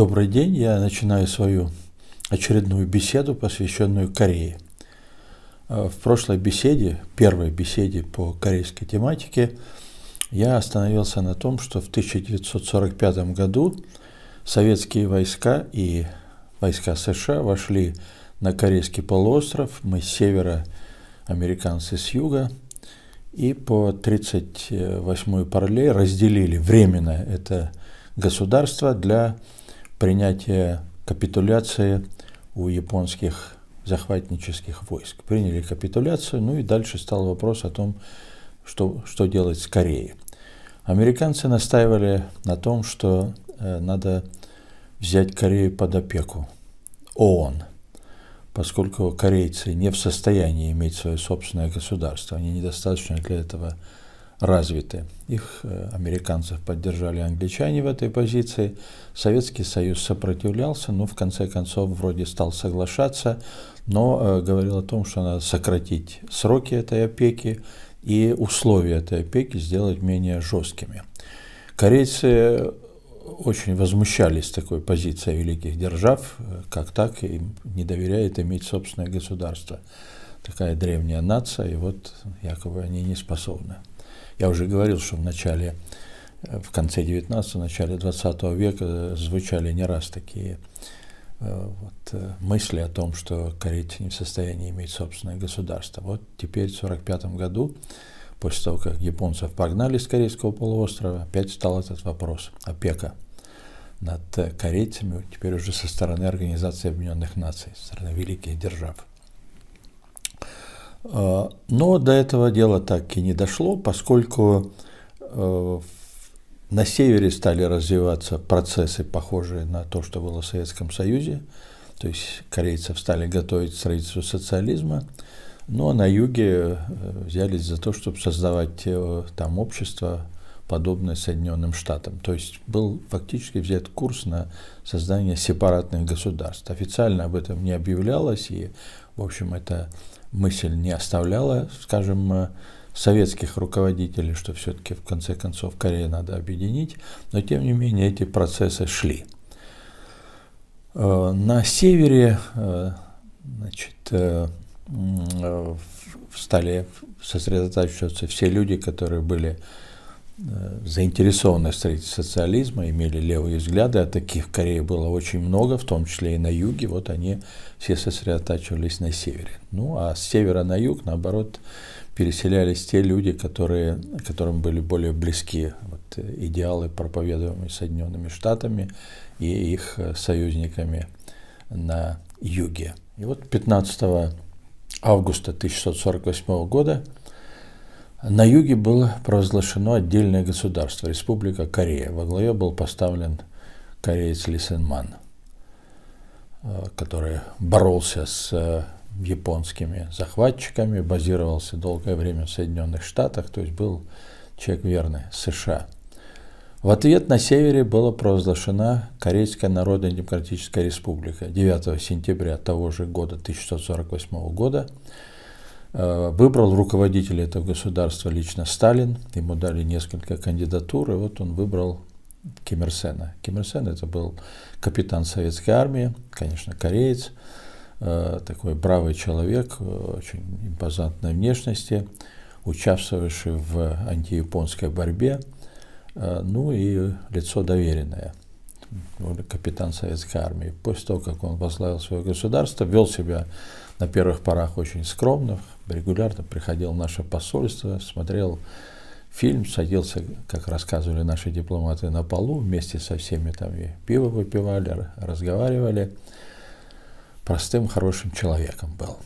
Добрый день, я начинаю свою очередную беседу, посвященную Корее. Э, в прошлой беседе, первой беседе по корейской тематике, я остановился на том, что в 1945 году советские войска и войска США вошли на Корейский полуостров, мы с севера, американцы с юга, и по 38-ю параллель разделили временно это государство для принятие капитуляции у японских захватнических войск. Приняли капитуляцию, ну и дальше стал вопрос о том, что, что делать с Кореей. Американцы настаивали на том, что э, надо взять Корею под опеку ООН, поскольку корейцы не в состоянии иметь свое собственное государство, они недостаточно для этого э, развиты. Их э, американцев поддержали англичане в этой позиции. Советский Союз сопротивлялся, но в конце концов вроде стал соглашаться, но э, говорил о том, что надо сократить сроки этой опеки и условия этой опеки сделать менее жесткими. Корейцы очень возмущались такой позицией великих держав, э, как так им не доверяет иметь собственное государство. Такая древняя нация, и вот якобы они не способны. Я уже говорил, что в начале, э, в конце 19 начале 20 века звучали не раз такие э, вот, э, мысли о том, что Корейцы не в состоянии иметь собственное государство. Вот теперь, в 45 году, после того, как японцев погнали с Корейского полуострова, опять стал этот вопрос опека над корейцами, теперь уже со стороны Организации Объединенных Наций, со стороны великих держав. А, но до этого дела так и не дошло, поскольку э, на севере стали развиваться процессы, похожие на то, что было в Советском Союзе, то есть корейцев стали готовить к социализма, ну а на юге э, взялись за то, чтобы создавать э, там общество, подобное Соединенным Штатам. То есть был фактически взят курс на создание сепаратных государств. Официально об этом не объявлялось, и, в общем, это мысль не оставляла, скажем, э, советских руководителей, что все-таки в конце концов Корею надо объединить, но тем не менее эти процессы шли. Э, на севере э, значит, стали сосредотачиваться все люди, которые были Э, заинтересованность в строительстве социализма, имели левые взгляды, а таких в Корее было очень много, в том числе и на юге, вот они все сосредотачивались на севере. Ну, а с севера на юг, наоборот, переселялись те люди, которые, которым были более близки вот, э, идеалы, проповедуемые Соединенными Штатами и их э, союзниками на юге. И вот 15 августа 1648 года на юге было провозглашено отдельное государство – Республика Корея. Во главе был поставлен кореец Ли Сен Ман, э, который боролся с э, японскими захватчиками, базировался долгое время в Соединенных Штатах, то есть был человек верный США. В ответ на севере была провозглашена Корейская Народная Демократическая Республика 9 сентября того же года, 1948 года. Э, выбрал руководителя этого государства лично Сталин, ему дали несколько кандидатур, и вот он выбрал Ким Ир Сена. Ким Ир Сен это был капитан советской армии, конечно, кореец, э, такой бравый человек, э, очень импозантной внешности, участвовавший в антияпонской борьбе, ну и лицо доверенное – капитан советской армии, после того, как он возглавил свое государство, вел себя на первых порах очень скромно, регулярно приходил в наше посольство, смотрел фильм, садился, как рассказывали наши дипломаты, на полу, вместе со всеми там и пиво выпивали, разговаривали. Простым, хорошим человеком был.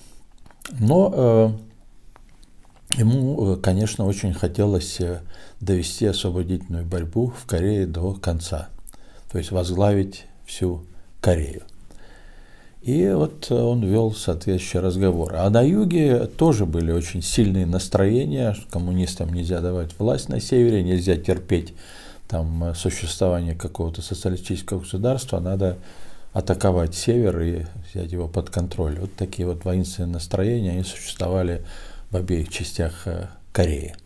Но э, ему, э, конечно, очень хотелось э, довести освободительную борьбу в Корее до конца то есть возглавить всю Корею. И вот он вел соответствующие разговоры. А на юге тоже были очень сильные настроения, коммунистам нельзя давать власть на севере, нельзя терпеть там существование какого-то социалистического государства, надо атаковать север и взять его под контроль. Вот такие вот воинственные настроения, они существовали в обеих частях э, Кореи.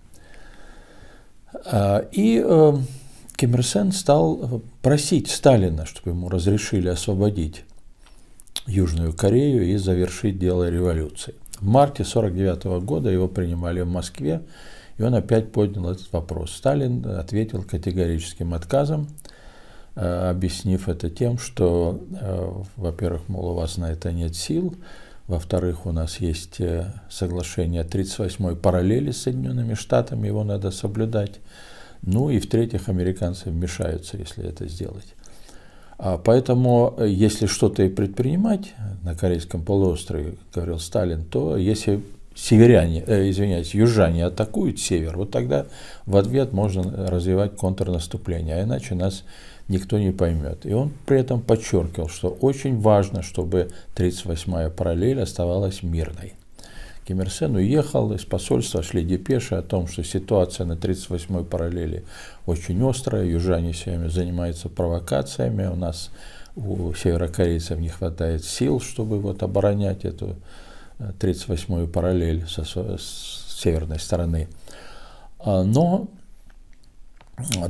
А, и э, Ким Ир Сен стал э, просить Сталина, чтобы ему разрешили освободить Южную Корею и завершить дело революции. В марте 1949 года его принимали в Москве, и он опять поднял этот вопрос. Сталин ответил категорическим отказом, э, объяснив это тем, что, э, во-первых, мол, у вас на это нет сил, во-вторых, у нас есть соглашение 38-й параллели с Соединенными Штатами, его надо соблюдать. Ну и в-третьих, американцы вмешаются, если это сделать. А поэтому, э, если что-то и предпринимать на Корейском полуострове, говорил Сталин, то если северяне, э, извиняюсь, южане атакуют север, вот тогда в ответ можно развивать контрнаступление, а иначе нас никто не поймет. И он при этом подчеркивал, что очень важно, чтобы 38-я параллель оставалась мирной. Ким Ир Сен уехал, из посольства шли депеши о том, что ситуация на 38-й параллели очень острая, южане сегодня занимаются провокациями, у нас у северокорейцев не хватает сил, чтобы вот оборонять эту 38-ю э, параллель со, с северной стороны. А, но,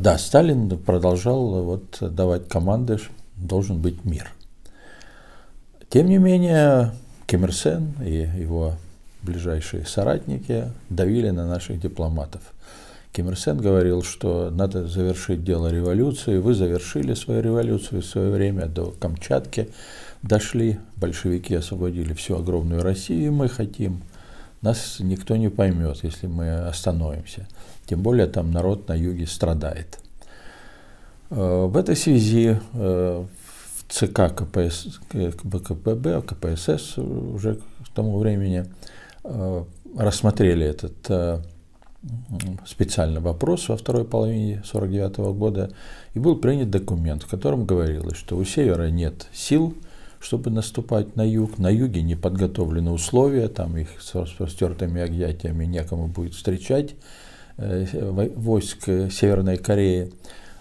да, Сталин продолжал вот давать команды, должен быть мир. Тем не менее, Ким Ир Сен и его ближайшие соратники давили на наших дипломатов. Ким Ир Сен говорил, что надо завершить дело революции. Вы завершили свою революцию в свое время до Камчатки, дошли, большевики освободили всю огромную Россию, и мы хотим. Нас никто не поймет, если мы остановимся. Тем более там народ на юге страдает. Э, в этой связи э, в ЦК КПС, КПКБ, КПСС уже к тому времени Э, рассмотрели этот э, специальный вопрос во второй половине 1949 -го года, и был принят документ, в котором говорилось, что у севера нет сил, чтобы наступать на юг. На юге не подготовлены условия, там их с распростертыми объятиями некому будет встречать э, войск Северной Кореи.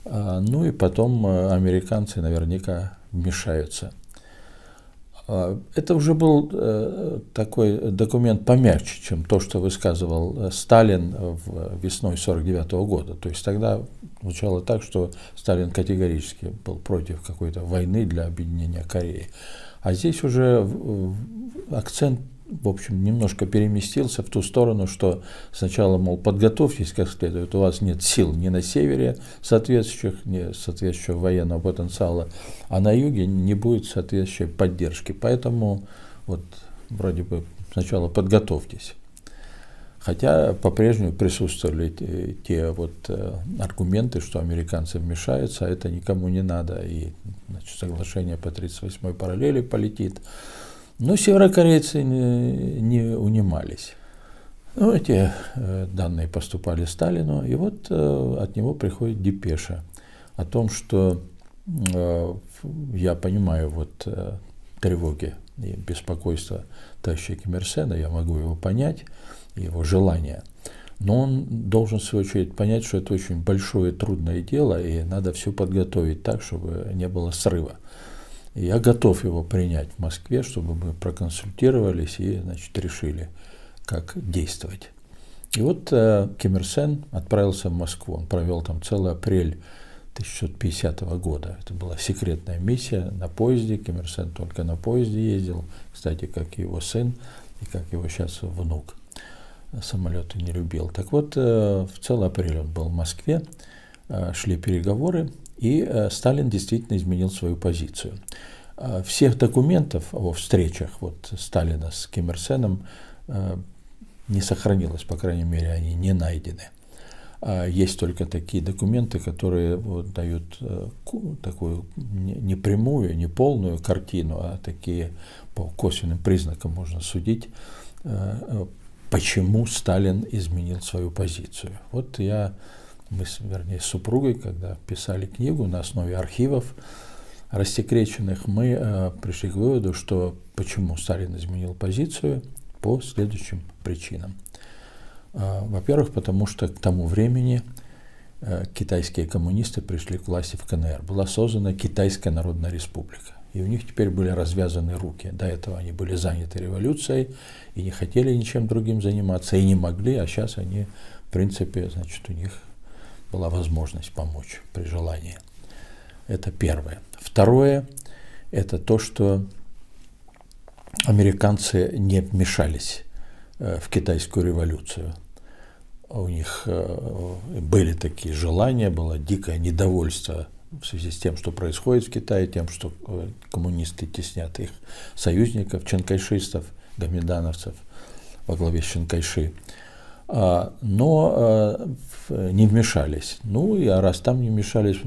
А, ну и потом американцы наверняка вмешаются. А, это уже был э, такой документ помягче, чем то, что высказывал э, Сталин в э, весной 1949 года. То есть тогда звучало так, что Сталин категорически был против какой-то войны для объединения Кореи. А здесь уже акцент в общем, немножко переместился в ту сторону, что сначала, мол, подготовьтесь как следует, у вас нет сил ни на севере соответствующих, ни соответствующего военного потенциала, а на юге не будет соответствующей поддержки. Поэтому вот вроде бы сначала подготовьтесь. Хотя по-прежнему присутствовали те, те вот э, аргументы, что американцы вмешаются, а это никому не надо, и значит, соглашение по 38-й параллели полетит. Но ну, северокорейцы не, не унимались. Ну, эти э, данные поступали Сталину, и вот э, от него приходит депеша о том, что э, я понимаю вот тревоги и беспокойство товарища Кимерсена, я могу его понять, его желание. Но он должен, в свою очередь, понять, что это очень большое трудное дело, и надо все подготовить так, чтобы не было срыва. Я готов его принять в Москве, чтобы мы проконсультировались и значит, решили, как действовать. И вот э, Ким Ир Сен отправился в Москву. Он провел там целый апрель 1950 года. Это была секретная миссия на поезде. Ким Ир Сен только на поезде ездил. Кстати, как и его сын, и как его сейчас внук. Самолеты не любил. Так вот, э, в целый апрель он был в Москве. Э, шли переговоры. И э, Сталин действительно изменил свою позицию. Э, всех документов о встречах вот, Сталина с Ким Ир Сеном э, не сохранилось, по крайней мере, они не найдены. Есть только такие документы, которые вот, дают такую не прямую, не полную картину, а такие по косвенным признакам можно судить, почему Сталин изменил свою позицию. Вот я мы, вернее, с супругой, когда писали книгу на основе архивов рассекреченных, мы э, пришли к выводу, что почему Сталин изменил позицию по следующим причинам. Э, во-первых, потому что к тому времени э, китайские коммунисты пришли к власти в КНР. Была создана Китайская Народная Республика. И у них теперь были развязаны руки. До этого они были заняты революцией и не хотели ничем другим заниматься, и не могли, а сейчас они, в принципе, значит, у них была возможность помочь при желании. Это первое. Второе – это то, что американцы не вмешались э, в китайскую революцию. У них э, были такие желания, было дикое недовольство в связи с тем, что происходит в Китае, тем, что э, коммунисты теснят их союзников, чинкайшистов, гамедановцев во главе с Чанкайши. А, но а, не вмешались. Ну, и а раз там не вмешались,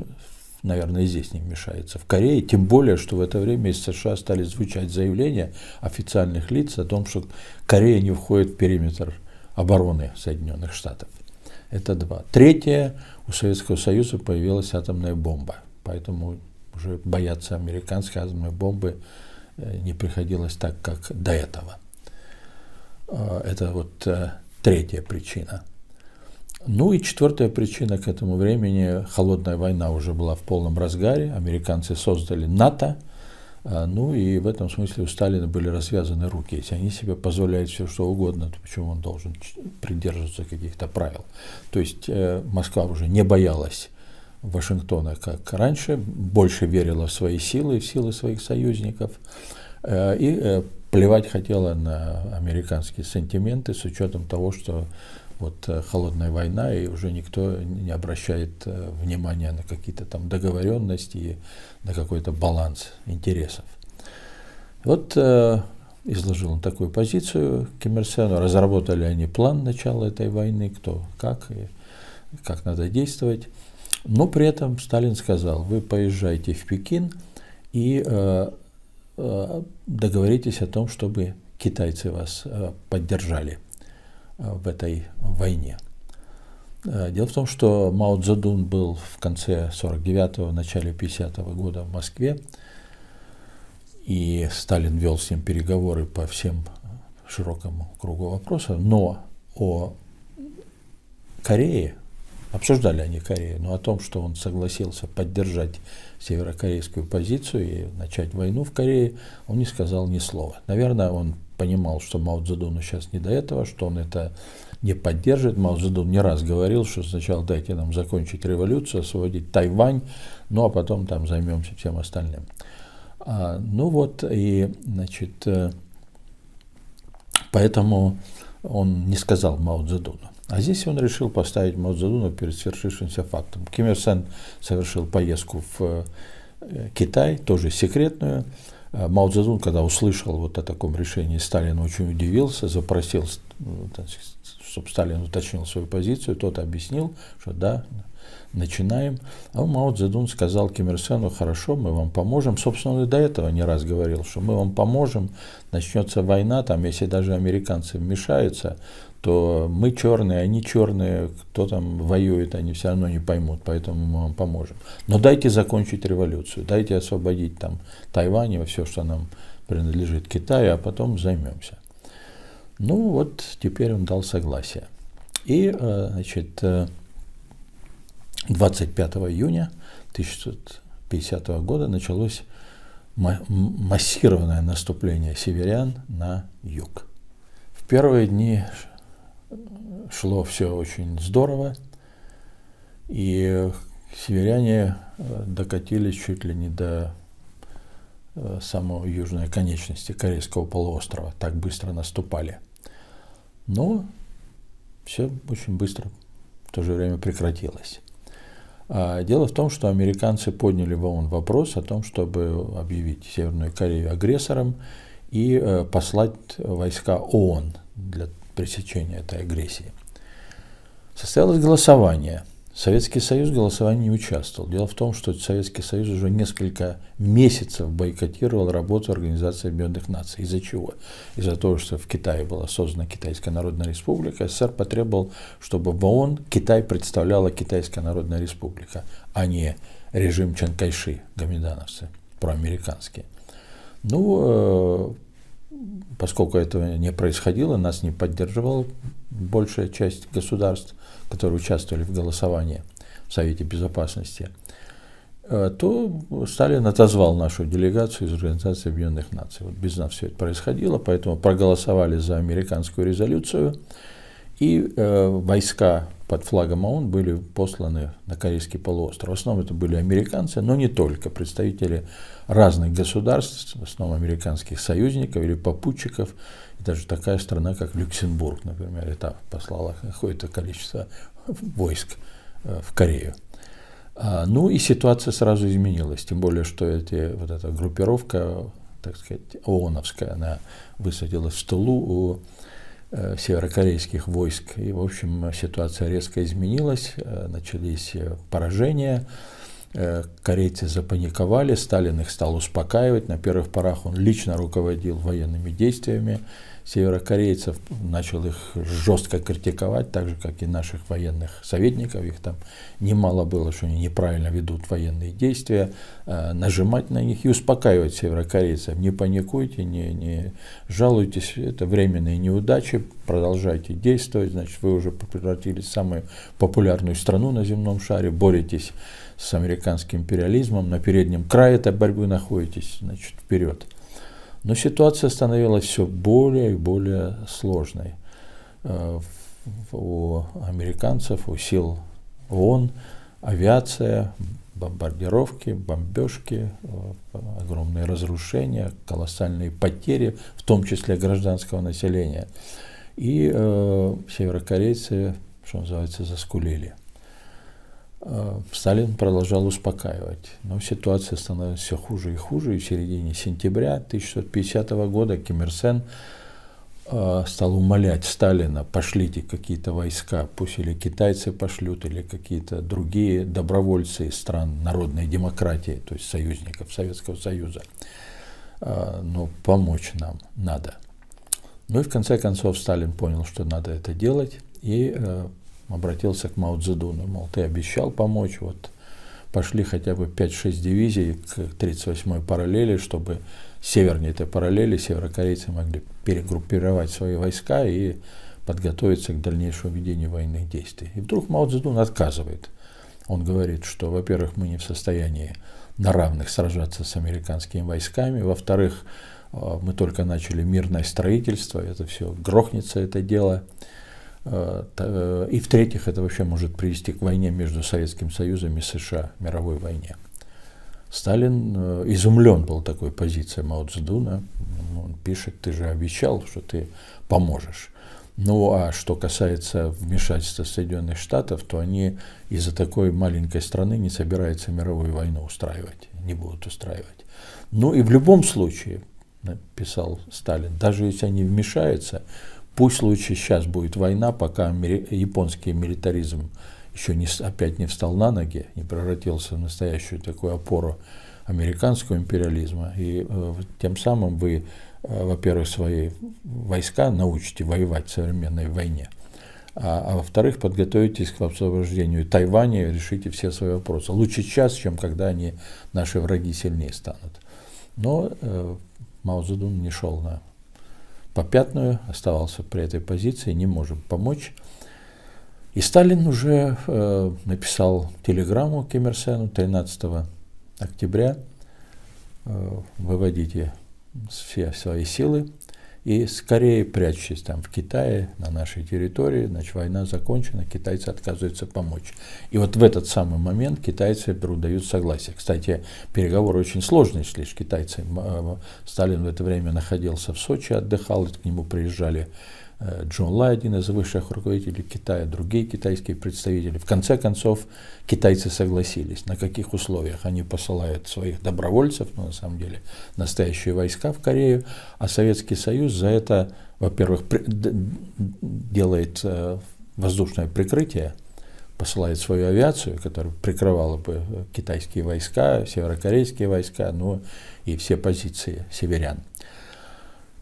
наверное, и здесь не вмешается. В Корее, тем более, что в это время из США стали звучать заявления официальных лиц о том, что Корея не входит в периметр обороны Соединенных Штатов. Это два. Третье, у Советского Союза появилась атомная бомба, поэтому уже бояться американской атомной бомбы э, не приходилось так, как до этого. А, это вот э, Третья причина. Ну и четвертая причина к этому времени холодная война уже была в полном разгаре. Американцы создали НАТО. А, ну и в этом смысле у Сталина были развязаны руки. Если они себе позволяют все что угодно, то почему он должен придерживаться каких-то правил? То есть э, Москва уже не боялась Вашингтона, как раньше, больше верила в свои силы в силы своих союзников. Э, и э, плевать хотела на американские сантименты с учетом того, что вот э, холодная война, и уже никто не обращает э, внимания на какие-то там договоренности и на какой-то баланс интересов. Вот э, изложил он такую позицию Ким Ир Сену, разработали они план начала этой войны, кто как и как надо действовать. Но при этом Сталин сказал, вы поезжайте в Пекин и э, Э, договоритесь о том, чтобы китайцы вас э, поддержали э, в этой войне. Дело в том, что Мао Цзэдун был в конце 49-го, начале 50-го года в Москве, и Сталин вел с ним переговоры по всем широкому кругу вопросов, но о Корее, обсуждали они Корею, но о том, что он согласился поддержать северокорейскую позицию и начать войну в Корее, он не сказал ни слова. Наверное, он понимал, что Мао Цзэдуну сейчас не до этого, что он это не поддержит. Мао Цзэдун не раз говорил, что сначала дайте нам закончить революцию, освободить Тайвань, ну а потом там займемся всем остальным. А, ну вот, и, значит, э, поэтому он не сказал Мао Цзэдуну. А здесь он решил поставить Мао перед свершившимся фактом. Ким Ир Сен совершил поездку в э, Китай, тоже секретную. А Мао Цзэдун, когда услышал вот о таком решении, Сталин очень удивился, запросил, э, чтобы Сталин уточнил свою позицию, тот объяснил, что да, начинаем. А Мао Цзэдун сказал Ким Ир Сену, хорошо, мы вам поможем. Собственно, он и до этого не раз говорил, что мы вам поможем, начнется война, там, если даже американцы вмешаются, то мы черные, они черные, кто там воюет, они все равно не поймут, поэтому мы вам поможем. Но дайте закончить революцию, дайте освободить там Тайвань и все, что нам принадлежит Китаю, а потом займемся. Ну вот теперь он дал согласие. И, э, значит, 25 э, июня 1950 года началось массированное наступление северян на юг. В первые дни шло все очень здорово, и северяне э, докатились чуть ли не до э, самой южной конечности Корейского полуострова, так быстро наступали. Но все очень быстро в то же время прекратилось. А дело в том, что американцы подняли в ООН вопрос о том, чтобы объявить Северную Корею агрессором и э, послать войска ООН для пресечения этой агрессии состоялось голосование. Советский Союз в голосовании не участвовал. Дело в том, что Советский Союз уже несколько месяцев бойкотировал работу Организации Объединенных Наций. Из-за чего? Из-за того, что в Китае была создана Китайская Народная Республика, СССР потребовал, чтобы в ООН Китай представляла Китайская Народная Республика, а не режим Чанкайши, гамидановцы, проамериканские. Ну, э, поскольку этого не происходило, нас не поддерживала большая часть государств, которые участвовали в голосовании в Совете Безопасности, э, то Сталин отозвал нашу делегацию из Организации Объединенных Наций. Вот без нас все это происходило, поэтому проголосовали за американскую резолюцию – и э, войска под флагом ООН были посланы на Корейский полуостров. В основном это были американцы, но не только, представители разных государств, в основном американских союзников или попутчиков. И даже такая страна, как Люксембург, например, и там послала какое-то количество войск э, в Корею. А, ну и ситуация сразу изменилась, тем более, что эти, вот эта группировка, так сказать, ООНовская, она высадилась в Тулу у Э, северокорейских войск. И, в общем, ситуация резко изменилась, э, начались э, поражения, Э, корейцы запаниковали, Сталин их стал успокаивать. На первых порах он лично руководил военными действиями северокорейцев, начал их жестко критиковать, так же, как и наших военных советников. Их там немало было, что они неправильно ведут военные действия, э, нажимать на них и успокаивать северокорейцев. Не паникуйте, не, не жалуйтесь, это временные неудачи, продолжайте действовать, значит, вы уже превратились в самую популярную страну на земном шаре, боретесь с американским империализмом, на переднем крае этой борьбы находитесь, значит, вперед. Но ситуация становилась все более и более сложной. Э, у американцев, у сил ООН, авиация, бомбардировки, бомбежки, э, огромные разрушения, колоссальные потери, в том числе гражданского населения. И э, северокорейцы, что называется, заскулили. Э, Сталин продолжал успокаивать, но ситуация становилась все хуже и хуже, и в середине сентября 1950 года Ким Ир Сен э, стал умолять Сталина, пошлите какие-то войска, пусть или китайцы пошлют, или какие-то другие добровольцы из стран народной демократии, то есть союзников Советского Союза, э, но помочь нам надо. Ну и в конце концов Сталин понял, что надо это делать, и обратился к Мао Цзэдуну, мол, ты обещал помочь, вот пошли хотя бы 5-6 дивизий к 38-й параллели, чтобы севернее этой параллели северокорейцы могли перегруппировать свои войска и подготовиться к дальнейшему ведению военных действий. И вдруг Мао Цзэдун отказывает. Он говорит, что, во-первых, мы не в состоянии на равных сражаться с американскими войсками, во-вторых, э, мы только начали мирное строительство, это все грохнется, это дело. Э, э, и в-третьих, это вообще может привести к войне между Советским Союзом и США, мировой войне. Сталин э, изумлен был такой позицией Мао Цзэдуна. Он пишет, ты же обещал, что ты поможешь. Ну а что касается вмешательства Соединенных Штатов, то они из-за такой маленькой страны не собираются мировую войну устраивать, не будут устраивать. Ну и в любом случае, написал Сталин, даже если они вмешаются, Пусть лучше сейчас будет война, пока японский милитаризм еще не, опять не встал на ноги, не превратился в настоящую такую опору американского империализма. И э, тем самым вы, э, во-первых, свои войска научите воевать в современной войне, а, а во-вторых, подготовитесь к освобождению Тайваня и решите все свои вопросы. Лучше сейчас, чем когда они, наши враги, сильнее станут. Но э, Мао Цзэдун не шел на по пятную оставался при этой позиции, не можем помочь. И Сталин уже э, написал телеграмму Кемерсену Ир 13 октября. Э, выводите все свои силы и скорее прячьтесь там в Китае, на нашей территории, значит, война закончена, китайцы отказываются помочь. И вот в этот самый момент китайцы дают согласие. Кстати, переговоры очень сложные шли с китайцами. Э, Сталин в это время находился в Сочи, отдыхал, и к нему приезжали Э, Джон Лай, один из высших руководителей Китая, другие китайские представители. В конце концов, китайцы согласились, на каких условиях они посылают своих добровольцев, ну, на самом деле, настоящие войска в Корею, а Советский Союз за это, во-первых, делает э, воздушное прикрытие, посылает свою авиацию, которая прикрывала бы э, китайские войска, северокорейские войска, ну и все позиции северян.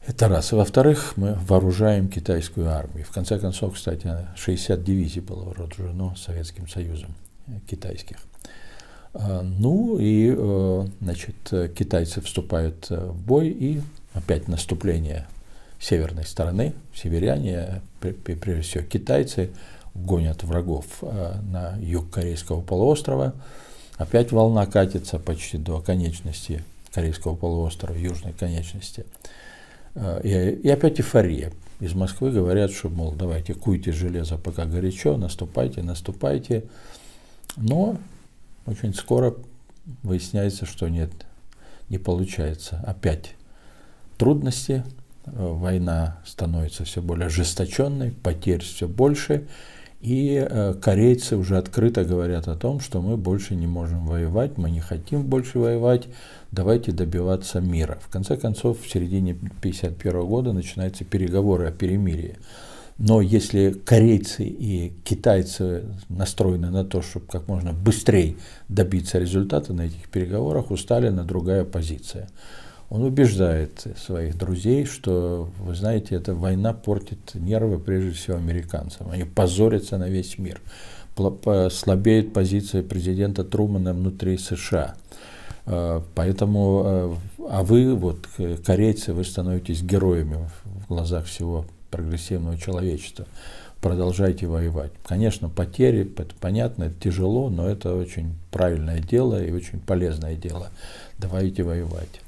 Это раз. Во-вторых, мы вооружаем китайскую армию. В конце концов, кстати, 60 дивизий было вооружено Советским Союзом э, китайских. А, ну и, э, значит, китайцы вступают э, в бой и опять наступление северной стороны. Северяне, прежде всего китайцы, гонят врагов на юг Корейского полуострова. Опять волна катится почти до конечности Корейского полуострова, южной конечности. А, и, и опять эйфория. Из Москвы говорят, что, мол, давайте куйте железо, пока горячо, наступайте, наступайте. Но очень скоро выясняется, что нет, не получается. Опять трудности, э, война становится все более ожесточенной, потерь все больше, и э, корейцы уже открыто говорят о том, что мы больше не можем воевать, мы не хотим больше воевать, давайте добиваться мира. В конце концов, в середине 1951 года начинаются переговоры о перемирии. Но если корейцы и китайцы настроены на то, чтобы как можно быстрее добиться результата на этих переговорах, у Сталина другая позиция он убеждает своих друзей, что, вы знаете, эта война портит нервы прежде всего американцам. Они позорятся на весь мир. Слабеет позиция президента Трумана внутри США. Э, поэтому, э, а вы, вот, э, корейцы, вы становитесь героями в глазах всего прогрессивного человечества. Продолжайте воевать. Конечно, потери, это понятно, это тяжело, но это очень правильное дело и очень полезное дело. Давайте воевать.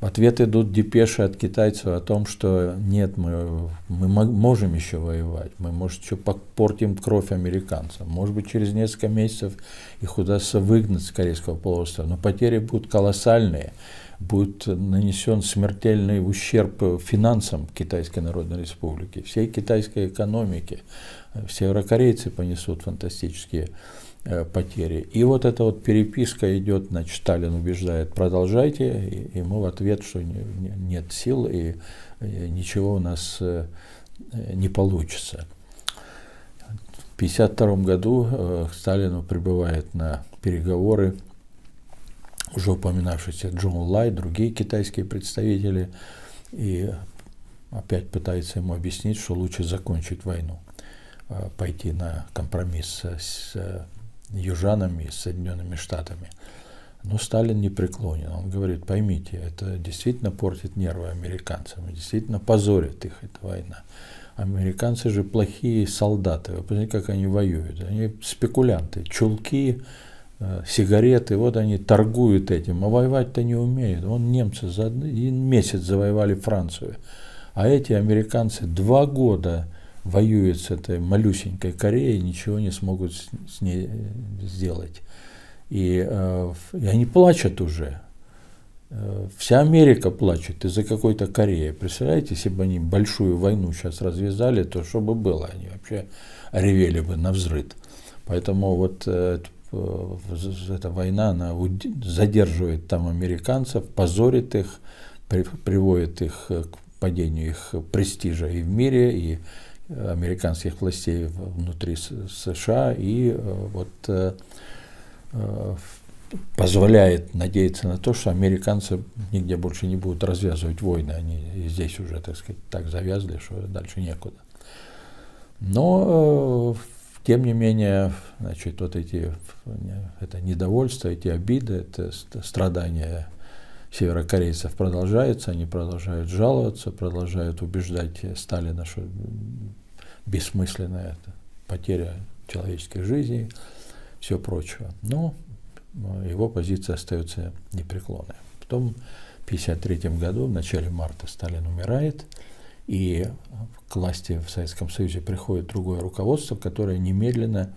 Ответы идут депеши от китайцев о том, что нет, мы, мы можем еще воевать, мы, может, еще портим кровь американцам. Может быть, через несколько месяцев их удастся выгнать с Корейского полуострова, но потери будут колоссальные будет нанесен смертельный ущерб финансам Китайской Народной Республики, всей китайской экономике. все врока-корейцы понесут фантастические Э, потери. И вот эта вот переписка идет, значит, Сталин убеждает, продолжайте, и ему в ответ, что нет сил и ничего у нас э, не получится. В 1952 году э, к Сталину прибывает на переговоры уже упоминавшийся Джон Лай, другие китайские представители, и опять пытается ему объяснить, что лучше закончить войну пойти на компромисс с южанами и Соединенными Штатами. Но Сталин не преклонен. Он говорит, поймите, это действительно портит нервы американцам, действительно позорит их эта война. Американцы же плохие солдаты. Вы посмотрите, как они воюют. Они спекулянты, чулки, э, сигареты, вот они торгуют этим, а воевать-то не умеют. Вон немцы за один месяц завоевали Францию, а эти американцы два года воюют с этой малюсенькой Кореей, ничего не смогут с ней э, сделать. И, э, и они плачут уже. Э, вся Америка плачет из-за какой-то Кореи. Представляете, если бы они большую войну сейчас развязали, то что бы было? Они вообще ревели бы на взрыв Поэтому вот эта война, она задерживает там американцев, позорит их, приводит их к падению их престижа и в мире, и американских властей внутри США и э, вот э, э, позволяет надеяться на то, что американцы нигде больше не будут развязывать войны. Они здесь уже, так сказать, так завязли, что дальше некуда. Но, тем не менее, значит, вот эти, это недовольство, эти обиды, это страдания северокорейцев продолжается, они продолжают жаловаться, продолжают убеждать Сталина, что бессмысленно это, потеря человеческих жизней, все прочее. Но э, его позиция остается непреклонной. Потом в 1953 году, в начале марта, Сталин умирает, и к власти в Советском Союзе приходит другое руководство, которое немедленно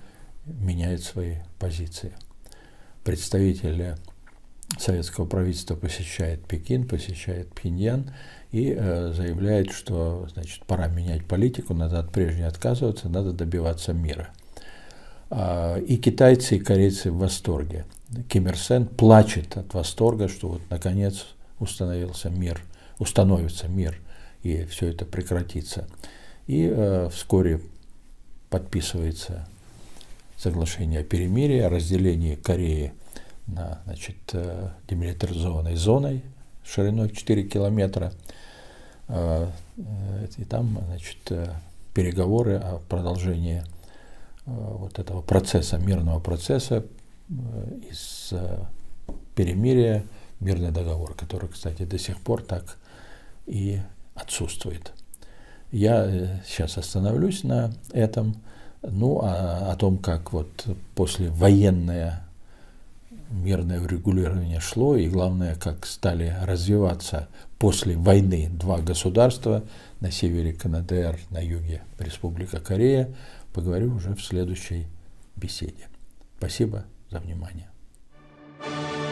меняет свои позиции. Представители советского правительства посещает Пекин, посещает Пхеньян и э, заявляет, что значит, пора менять политику, надо от прежней отказываться, надо добиваться мира. А, и китайцы, и корейцы в восторге. Ким Ир Сен плачет от восторга, что вот наконец установился мир, установится мир, и все это прекратится. И э, вскоре подписывается соглашение о перемирии, о разделении Кореи – на значит, э, демилитаризованной зоной шириной в 4 километра. Э, э, и там значит, переговоры о продолжении вот этого процесса, мирного процесса из перемирия, мирный договор, который, кстати, до сих пор так и отсутствует. Я сейчас остановлюсь на этом. Ну, а о том, как вот после военная мирное урегулирование шло, и главное, как стали развиваться после войны два государства, на севере КНДР, на юге Республика Корея, поговорю уже в следующей беседе. Спасибо за внимание. thank you